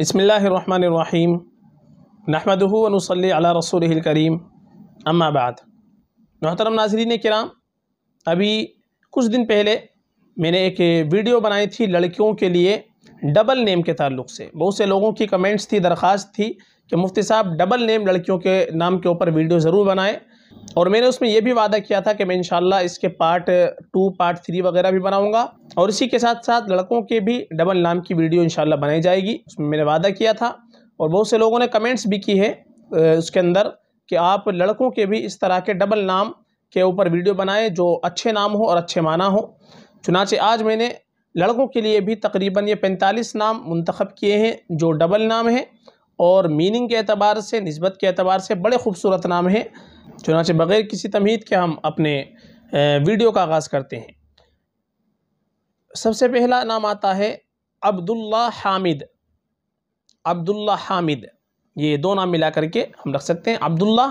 बसमीम नहमदनसल रसूल करीम अम्माबाद मोहतरम नाजरीन कराम अभी कुछ दिन पहले मैंने एक वीडियो बनाई थी लड़कियों के लिए डबल नेम के ताल्लुक से बहुत से लोगों की कमेंट्स थी दरख्वास्त थी कि मुफ्ती साहब डबल नेम लड़कियों के नाम के ऊपर वीडियो ज़रूर बनाएं और मैंने उसमें यह भी वादा किया था कि मैं इनशाला इसके पार्ट टू पार्ट थ्री वगैरह भी बनाऊंगा और इसी के साथ साथ लड़कों के भी डबल नाम की वीडियो इनशाला बनाई जाएगी उसमें मैंने वादा किया था और बहुत से लोगों ने कमेंट्स भी की है उसके अंदर कि आप लड़कों के भी इस तरह के डबल नाम के ऊपर वीडियो बनाएं जो अच्छे नाम हो और अच्छे माना हो चुनाचे आज मैंने लड़कों के लिए भी तकरीबन ये पैंतालीस नाम मंतखब किए हैं जो डबल नाम हैं और मीनिंग के अतबार से नस्बत के अतबार से बड़े खूबसूरत नाम हैं चुनाच बग़ैर किसी तमहीद के हम अपने वीडियो का आगाज़ करते हैं सबसे पहला नाम आता है अब्दुल्ला हामिद अब्दुल्ला हामिद ये दो नाम मिला करके हम रख सकते हैं अब्दुल्ला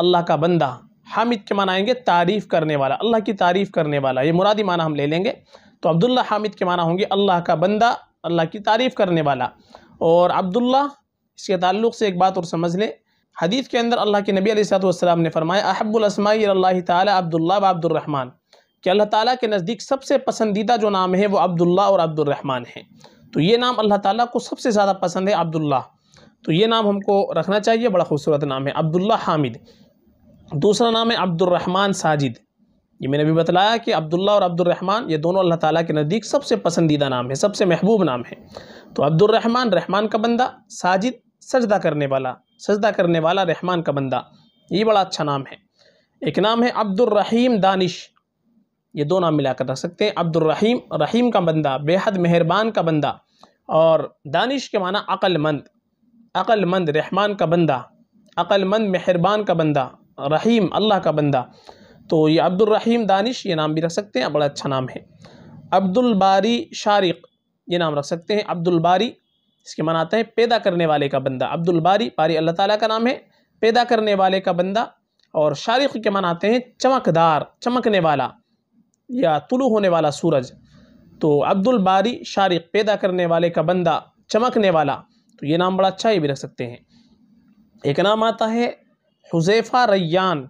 अल्लाह का बंदा हामिद के माना आएंगे तारीफ़ करने वाला अल्लाह की तारीफ़ करने वाला ये मुरादी माना हम ले लेंगे तो अब्दुल्ला हामिद के माना होंगे अल्लाह का बंदा अल्लाह की तारीफ़ करने वाला और अब्दुल्ला इसके ताल्लुक़ से एक बात और समझ लें हदीस के अंदर अल्लाह के नबी सातम ने फरमाया अहब्बुलसमाई तब्दुल्ला व अब्दुलरहमान कि अल्लाह ताला के नज़दीक सबसे पसंदीदा जो नाम है वो अब्दुल्ला और अब्दुलरहमान है तो ये नाम अल्लाह ताला को सबसे ज़्यादा पसंद है अब्दुल्ला तो ये नाम हमको रखना चाहिए बड़ा खूबसूरत नाम है अब्दुल्ला हामिद दूसरा नाम है अब्दुलरहमान साजिद ये मैंने भी बतलाया कि अब्दुल्ला और अब्दुलरहमान ये दोनों अल्लाह ताला के नज़दीक सबसे पसंदीदा नाम है सबसे महबूब नाम है तो अब्दुलरहमान रहमान का बंदा साजिद सजदा करने वाला सजदा करने वाला रहमान का बंदा ये बड़ा अच्छा नाम है एक नाम है अब्दुलरहीम दानिश ये दो नाम मिलाकर रख सकते हैं अब्दुलरहीम रहीम का बंदा बेहद मेहरबान का बंदा और दानिश के माना अक्लमंद अक्लमंद रहमान का बंदा अक्लमंद मेहरबान का बंदा रहीम अल्लाह का बंदा तो ये अब्दुलरहीम दानिश ये नाम भी रख सकते हैं बड़ा अच्छा नाम है अब्दुल बारी शारिक ये नाम रख सकते हैं अब्दुल बारी इसके मान आता है पैदा करने वाले का बंदा अब्दुल बारी बारी अल्लाह ताला का नाम है पैदा करने वाले का बंदा और शारिक के मान आते हैं चमकदार चमकने वाला या तुलू होने वाला सूरज तो अब्दुल बारी शारिक पैदा करने वाले का बंदा चमकने वाला तो ये नाम बड़ा अच्छा ही भी रख सकते हैं एक नाम आता है हुजैफ़ा रैयान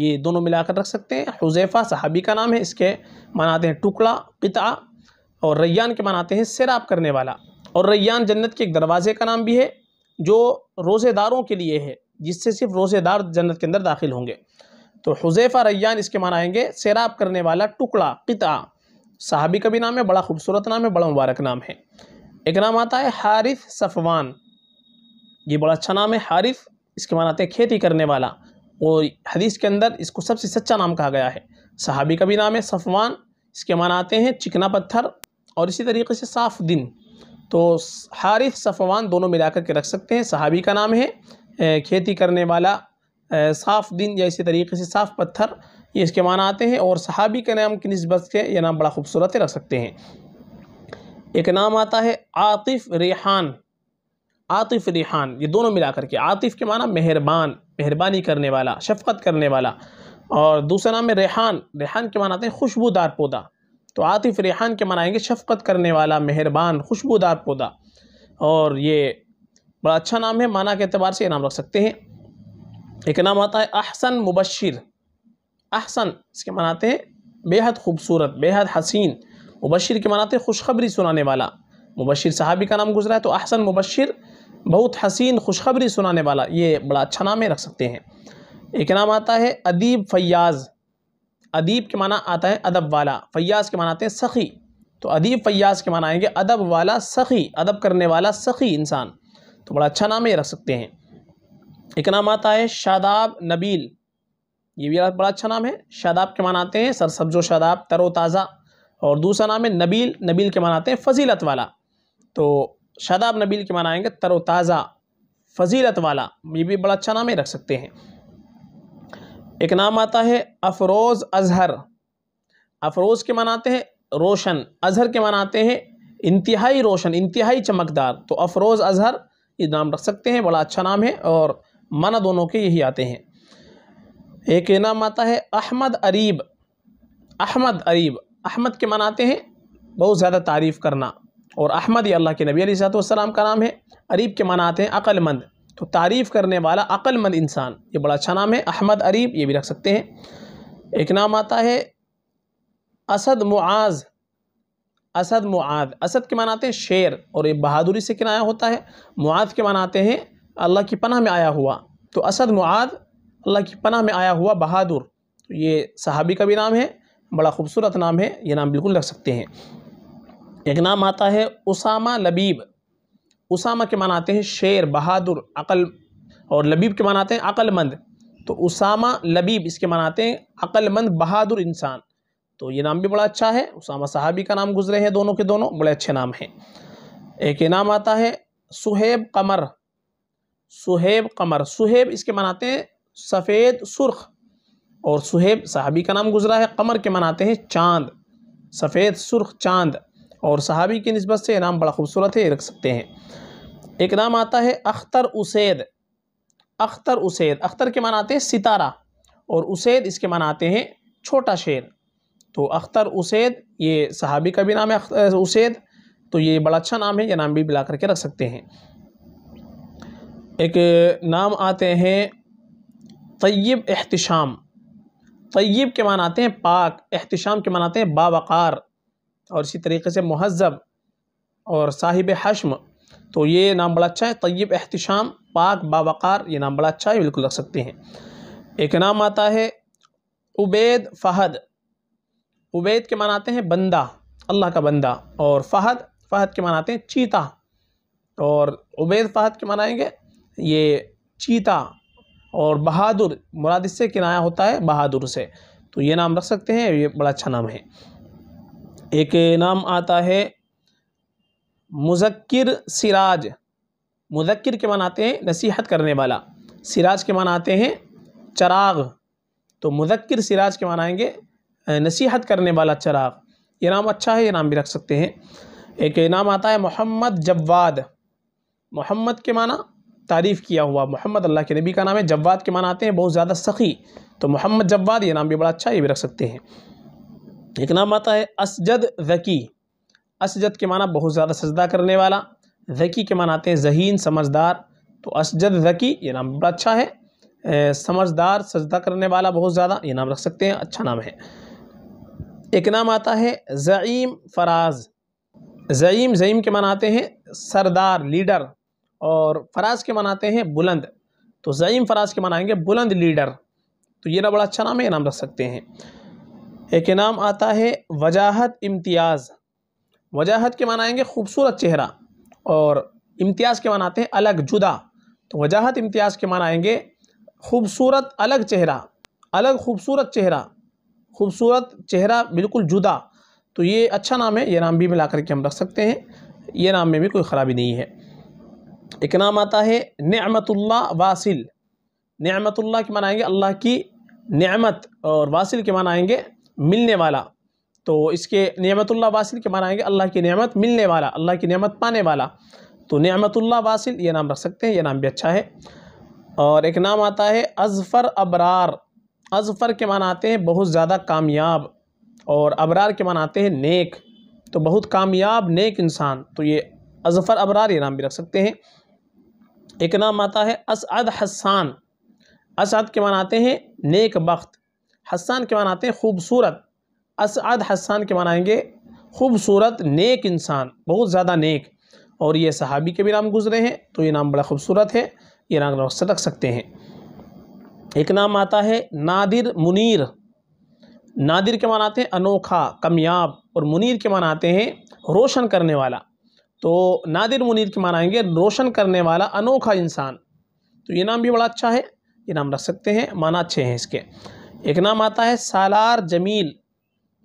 ये दोनों मिलाकर रख सकते हैं हुजैफ़ा सहाबी का नाम है इसके मनाते हैं टुकड़ा किता और रैयान के मनाते हैं सैराब करने वाला और रैयान जन्नत के एक दरवाज़े का नाम भी है जो रोज़ेदारों के लिए है जिससे सिर्फ रोज़ेदार जन्नत के अंदर दाखिल होंगे तो हुजैफ़ा रैयान इसके मान आएंगे सैराब करने वाला टुकड़ा किता साहबी का भी नाम है बड़ा खूबसूरत नाम है बड़ा मुबारक नाम है एक नाम आता है हारिफ सफवान ये बड़ा अच्छा नाम है हारिफ इसके मान आते हैं खेती करने वाला और हदीस के अंदर इसको सबसे सच्चा नाम कहा गया है सहाबी का भी नाम है सफवान इसके मान आते हैं चिकना पत्थर और इसी तरीके से साफ दिन तो हारिफ सफ़वान दोनों मिलाकर के रख सकते हैं सहाबी का नाम है खेती करने वाला साफ़ दिन या इसी तरीके से साफ़ पत्थर ये इसके माना आते हैं और सहाबी के नाम की नस्बत से यह नाम बड़ा खूबसूरत रख सकते हैं एक नाम आता है आतिफ़ रेहान आतिफ़ रेहान ये दोनों मिला करके आतिफ़ के माना मेहरबान मेहरबानी करने वाला शफकत करने वाला और दूसरा नाम है रेहान रेहान के माना आते हैं खुशबूदार पौधा तो आतिफ रेहान के मनाएंगे शफकत करने वाला मेहरबान खुशबूदार पौधा और ये बड़ा अच्छा नाम है माना के अतबार से ये नाम रख सकते हैं एक नाम आता है अहसन मुबशर अहसन इसके मनाते हैं बेहद खूबसूरत बेहद हसीन मुबशर के मनाते हैं खुशखबरी सुनाने वाला मुबशर साहबी का नाम गुजरा है तो अहसन मुबशर बहुत हसीन खुशखबरी सुनाने वाला ये बड़ा अच्छा नाम है रख सकते हैं एक नाम आता है अदीब फयाज़ अदीब के माना आता है अदब वाला फ़याज़ के माना आते हैं सखी तो अदीब फयाज़ के माना आएंगे अदब वाला सखी अदब करने वाला सखी इंसान तो बड़ा अच्छा नाम ये रख सकते हैं एक नाम आता है शादाब नबील ये भी बड़ा अच्छा नाम है शादाब के माना आते हैं सरसब्जो शादाब तरोताज़ा और दूसरा नाम है नबील नबील के माना आते हैं फ़जीलत वाला तो शादाब नबील के माना आएंगे तरोताज़ा फ़जीलत वाला ये भी बड़ा अच्छा नाम ही रख सकते हैं एक नाम आता है अफरोज़ अजहर अफरोज़ के मनाते हैं रोशन अजहर के मनाते हैं इंतहाई रोशन इंतहाई चमकदार तो अफरोज़ अजहर ये नाम रख सकते हैं बड़ा अच्छा नाम है और माना दोनों के यही आते हैं एक नाम आता है अहमद अरीब अहमद अरीब अहमद के मनाते हैं बहुत ज़्यादा तारीफ़ करना और अहमद अल्लाह के नबी वसलाम का नाम है अरीब के मनाते हैं अक्लमंद तो तारीफ़ करने वाला अक्लमंद इंसान ये बड़ा अच्छा नाम है अहमद अरीब ये भी रख सकते हैं एक नाम आता है असद मुआज़ असद मुआद असद के मानाते हैं शेर और ये बहादुरी से किनाया होता है मुआद के मानाते हैं अल्लाह की पनाह में आया हुआ तो असद मुआद अल्लाह की पनाह में आया हुआ बहादुर तो ये सहाबी का भी नाम है बड़ा खूबसूरत नाम है ये नाम बिल्कुल रख सकते हैं एक नाम आता है उसामा लबीब उसामा के मनाते आते हैं शेर बहादुर अकल और लबीब के मनाते आते हैं अक्लमंद तो उसामा लबीब इसके मनाते आते हैं अक्लमंद बहादुर इंसान तो ये नाम भी बड़ा अच्छा है उसामा साहबी का नाम गुजरे हैं दोनों के दोनों बड़े अच्छे नाम हैं एक ये नाम आता है सुहेब कमर सुहेब कमर सुहेब इसके मनाते हैं सफ़ेद सुर्ख और सुहेब साहबी का नाम गुजरा है कमर के मनाते हैं चाँद सफ़ेद सुर्ख चाँद और सहाबी की नस्बत से नाम बड़ा खूबसूरत है रख सकते हैं एक नाम आता है अख्तर उसैद अख्तर उसैद अख्तर के मान आते हैं सितारा और उसैद इसके मान आते हैं छोटा शेर तो अख्तर उसैद ये सहाबी का भी नाम है उसैद तो ये बड़ा अच्छा नाम है यह नाम भी मिला करके रख सकते हैं एक नाम आते हैं तयब एहतशाम तयब के मान आते हैं पाक एहतशाम के मान आते हैं बावकार और इसी तरीके से महजब और साहिब हशम तो ये नाम बड़ा अच्छा है तय्यब एहतशाम पाक बावकार ये नाम बड़ा अच्छा है बिल्कुल रख सकते हैं एक नाम आता है उबैद फ़हद उबैद के मान आते हैं बंदा अल्लाह का बंदा और फ़हद फ़हद के मान आते हैं चीता और उबैद फ़हद के मान आएंगे ये चीता और बहादुर मुराद इससे किनाया होता है बहादुर से तो ये नाम रख सकते हैं ये बड़ा अच्छा नाम है एक नाम आता है मुजक्र सिराज मुजक्र के मान आते हैं नसीहत करने वाला सिराज के मान आते हैं चराग तो मुजक्र सिराज के मान आएंगे नसीहत करने वाला चराग ये नाम अच्छा है ये नाम भी रख सकते हैं एक नाम आता है मोहम्मद जवाद मोहम्मद के माना तारीफ़ किया हुआ मोहम्मद अल्लाह के नबी का नाम है जवाद के माना आते हैं बहुत ज़्यादा सखी तो मोहम्मद जवाद ये नाम भी बड़ा अच्छा ये भी रख सकते हैं एक नाम आता है असजद वकी असजद के माना बहुत ज़्यादा सजदा करने वाला वकी के माना आते हैं जहीन समझदार तो असजद वकी ये नाम बड़ा अच्छा है ए, समझदार सजदा करने वाला बहुत ज़्यादा ये नाम रख सकते हैं अच्छा नाम है एक नाम आता है ज़ईम फराज ज़ईम ज़ईम के माना आते हैं सरदार लीडर और फराज के मनाते हैं बुलंद तो ज़ईम फराज के मनाएंगे बुलंद लीडर तो ये ना बड़ा अच्छा नाम है ये नाम रख सकते हैं एक नाम आता है वजाहत इम्तियाज़ वजाहत के माना आएंगे खूबसूरत चेहरा और इम्तियाज़ के मान आते हैं अलग जुदा तो वजाहत इम्तियाज़ के मान आएंगे खूबसूरत अलग चेहरा अलग खूबसूरत चेहरा खूबसूरत चेहरा बिल्कुल जुदा तो ये अच्छा नाम है ये नाम भी मिला करके हम रख सकते हैं ये नाम में भी कोई ख़राबी नहीं है एक नाम आता है नमतुल्ला वासिल नमतुल्ला के मान आएंगे अल्लाह की नमत और वासिल के मान आएंगे मिलने वाला तो इसके नियमतुल्ला वासिल के माना आएंगे अल्लाह की नियमत मिलने वाला अल्लाह की नियमत पाने वाला तो नियमतुल्ला वासिल ये नाम रख सकते हैं ये नाम भी अच्छा है और एक नाम आता है अजफ़र अबरार अजफ़र के माना आते हैं बहुत ज़्यादा कामयाब और अबरार के माना आते हैं नेक तो बहुत कामयाब नेक इंसान तो ये अजफ़र अबरार ये नाम भी रख सकते हैं एक नाम आता है असद हसान असद के माना आते हैं नेक बख्त हसान के माना आते हैं खूबसूरत असद हसान के माना आएंगे खूबसूरत नेक इंसान बहुत ज़्यादा नेक और ये सहाबी के भी नाम गुजरे हैं तो ये नाम बड़ा खूबसूरत है ये नाम रख सकते हैं एक नाम आता है नादिर मुनीर नादिर के मान आते हैं अनोखा कमयाब और मुनीर के मान आते हैं रोशन करने वाला तो नादिर मुनीर के मानाएंगे आएंगे रोशन करने वाला अनोखा इंसान तो ये नाम भी बड़ा अच्छा है ये नाम रख सकते हैं माना अच्छे हैं इसके एक नाम आता है सालार जमील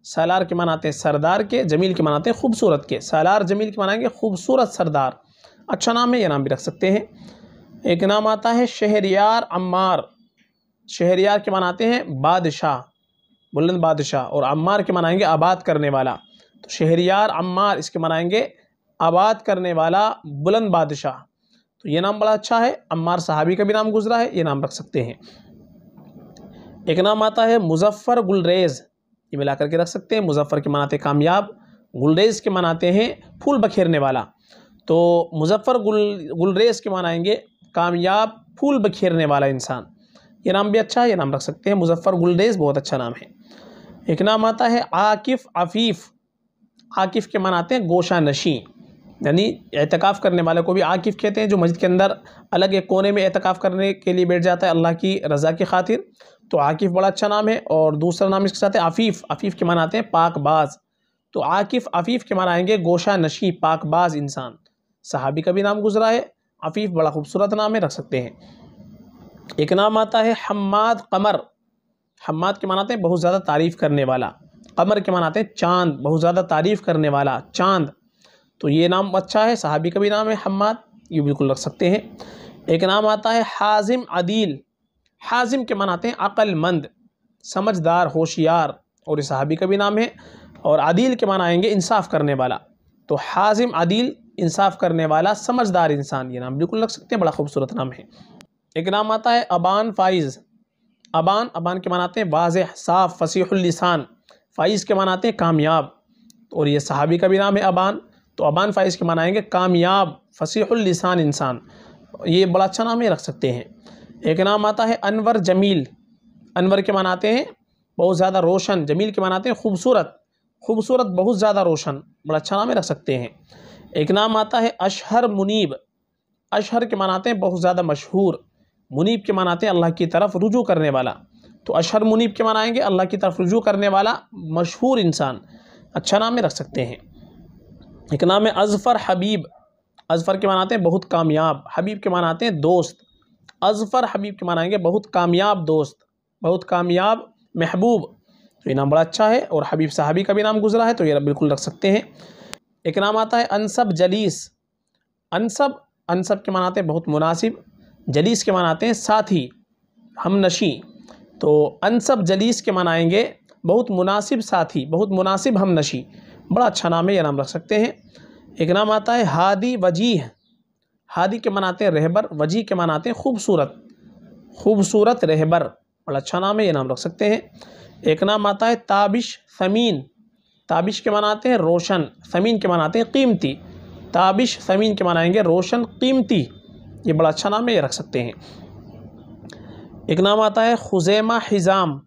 सालार के मान आते हैं सरदार के जमील के मान आते हैं खूबसूरत के सालार जमील के मानाएंगे खूबसूरत सरदार अच्छा नाम है यह नाम भी रख सकते हैं एक नाम आता है शहरियार अम्मार शहरियार के मान आते हैं बादशाह बुलंद बादशाह और अम्मार के मनाएंगे आबाद करने वाला तो शहरियार अम्मार इसके मनाएंगे आबाद करने वाला बुलंद बादशाह तो ये नाम बड़ा अच्छा है अम्मार साहबी का भी नाम गुजरा है ये नाम रख सकते हैं एक नाम आता है मुजफ्फ़र गुलरेज़ ये मिला करके रख सकते हैं मुजफ्फ़र के मनाते कामयाब गुलरेज़ के मनाते हैं फूल बखेरने वाला तो मुजफ़र गुल गुलरेज़ के मनाएंगे कामयाब फूल बखेरने वाला इंसान ये नाम भी अच्छा है ये नाम रख सकते हैं मुजफ्फ़र गुलरेज़ बहुत अच्छा नाम है एक नाम आता है आकिफ़ आफ़ीफ़ आकिफ़ के मनाते हैं गोशा नशी यानी एहतिकाफ़ करने वाले को भी आकिफ़ कहते हैं जो मस्जिद के अंदर अलग एक कोने में एहतिकाफ़ करने के लिए बैठ जाता है अल्लाह की रज़ा की खातिर तो आकिफ़ बड़ा अच्छा नाम है और दूसरा नाम इसके साथ है आफ़ीफ़ आफ़ीफ़ के मान आते हैं पाकबाज़ तो आकिफ़ आफ़ीफ़ के मान आएंगे गोशा नशी पाकबाज़ इंसान सहाबी का भी नाम गुजरा है आफ़ीफ़ बड़ा खूबसूरत नाम है रख सकते हैं एक नाम आता है हम्माद कमर हमाद के मानाते हैं बहुत ज़्यादा तारीफ़ करने वाला कमर के मान आते हैं चांद बहुत ज़्यादा तारीफ़ करने वाला चांद तो ये नाम अच्छा है सहाबी का भी नाम है हमाद ये बिल्कुल रख सकते हैं एक नाम आता है हाजिम अदील हाजिम के मनाते हैं अक्लमंद समझदार होशियार और इस सहाबी का भी नाम है और आदिल के माना आएंगे इंसाफ करने वाला तो हाजिम आदिल इंसाफ करने वाला समझदार इंसान ये नाम बिल्कुल लग सकते हैं बड़ा खूबसूरत नाम है एक नाम आता है अबान फाइज़ अबान अबान के मनाते हैं वाज साफ़ फसीहुल्लिसान फ़ाइज़ के मनाते हैं कामयाब और ये सहाबी का भी नाम है अबान तो अबान फ़ाइज़ के आएंगे कामयाब फसीहुल्लिसान इंसान ये बड़ा अच्छा नाम ही रख सकते हैं एक नाम आता है अनवर जमील अनवर के मान आते हैं बहुत ज़्यादा रोशन जमील के मान आते हैं खूबसूरत खूबसूरत बहुत ज़्यादा रोशन बड़ा अच्छा नाम रख सकते हैं एक नाम आता है अशहर मुनीब अशहर के मान आते हैं बहुत ज़्यादा मशहूर मुनीब के मान आते हैं अल्लाह की तरफ रुजू करने वाला तो अशहर मुनीब के मान अल्लाह की तरफ रुजू करने वाला मशहूर इंसान अच्छा नाम रख सकते हैं एक नाम है अजफ़र हबीब अजफ़र के मान आते हैं बहुत कामयाब हबीब के मान आते हैं दोस्त अजफ़र हबीब के मानाएंगे बहुत कामयाब दोस्त बहुत कामयाब महबूब तो ये नाम बड़ा अच्छा है और हबीब साहबी का भी नाम गुजरा है तो ये बिल्कुल रख सकते हैं एक नाम आता है अनसब जलीस अनसब अनसब के मानाते हैं बहुत मुनासिब जलीस के आते हैं साथी हम नशी तो अनसब जलीस के मानाएंगे बहुत मुनासिब साथी बहुत मुनासिब हम नशी बड़ा अच्छा नाम है यह नाम रख सकते हैं एक नाम आता है हादी वजीह हादी के मनाते हैं रहबर वजी के मनाते हैं खूबसूरत खूबसूरत रहबर बड़ा अच्छा नाम है ये नाम रख सकते हैं एक नाम आता है ताबिश समीन ताबिश के मनाते हैं रोशन समीन के मनाते हैं कीमती ताबिश समीन के मनाएंगे रोशन कीमती ये बड़ा अच्छा नाम है ये रख सकते हैं एक नाम आता है खुजैमा हिज़ाम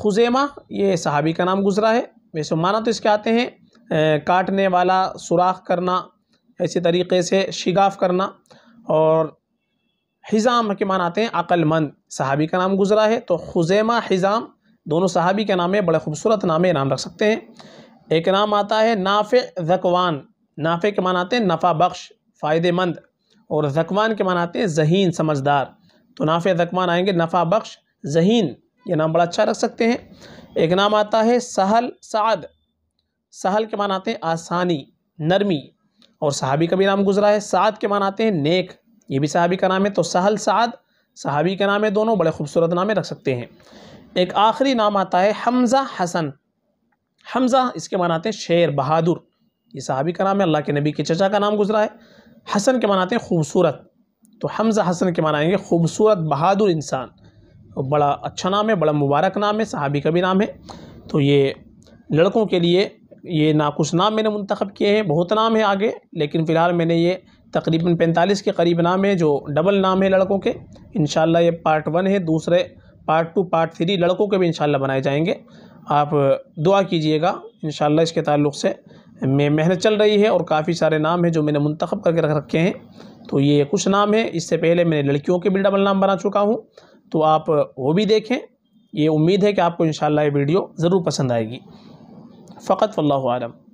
खुजैमा ये सहाबी का नाम गुज़रा है वैसे माना तो इसके आते हैं काटने वाला सुराख करना इसी तरीके से शिगाफ करना और हिज़ाम के मान आते हैं अक्लमंद सहाबी का नाम गुजरा है तो खुजैमा हिज़ाम दोनों सहाबी के नाम है बड़े खूबसूरत नाम नाम रख सकते हैं एक नाम आता है नाफ़ जकवान नाफ़े के मान आते हैं नफ़ा बख्श फ़ायदेमंद और जकवान के मान आते हैं जहीन समझदार तो नाफ़ जकवान आएंगे नफ़ा बख्श जहीन ये नाम बड़ा अच्छा रख सकते हैं एक नाम आता है सहल साद सहल के मान आते हैं आसानी नरमी और सहाबी का भी नाम गुजरा है साद के मान आते हैं नेक ये भी सहाबी का नाम है तो सहल साद सहाबी के नाम है दोनों बड़े खूबसूरत नामे रख सकते हैं एक आखिरी नाम आता है हमज़ा हसन हमज़ा इसके मान आते हैं शेर बहादुर ये सहाबी का नाम है अल्लाह के नबी के चचा का नाम गुजरा है हसन के मानाते हैं खूबसूरत तो हमज़ा हसन के मानाएंगे खूबसूरत बहादुर इंसान और बड़ा अच्छा नाम है बड़ा मुबारक नाम है सहाबी का भी नाम है तो ये लड़कों के लिए ये ना कुछ नाम मैंने मंतखब किए हैं बहुत नाम है आगे लेकिन फ़िलहाल मैंने ये तकरीबन पैंतालीस के करीब नाम है जो डबल नाम है लड़कों के इन ये पार्ट वन है दूसरे पार्ट टू पार्ट थ्री लड़कों के भी इन बनाए जाएंगे आप दुआ कीजिएगा इन इसके ताल्लुक से मैं मेहनत चल रही है और काफ़ी सारे नाम हैं जो मैंने मंतखब करके रख रखे हैं तो ये कुछ नाम है इससे पहले मैंने लड़कियों के भी डबल नाम बना चुका हूँ तो आप वो भी देखें ये उम्मीद है कि आपको इन ये वीडियो ज़रूर पसंद आएगी فقط والله أعلم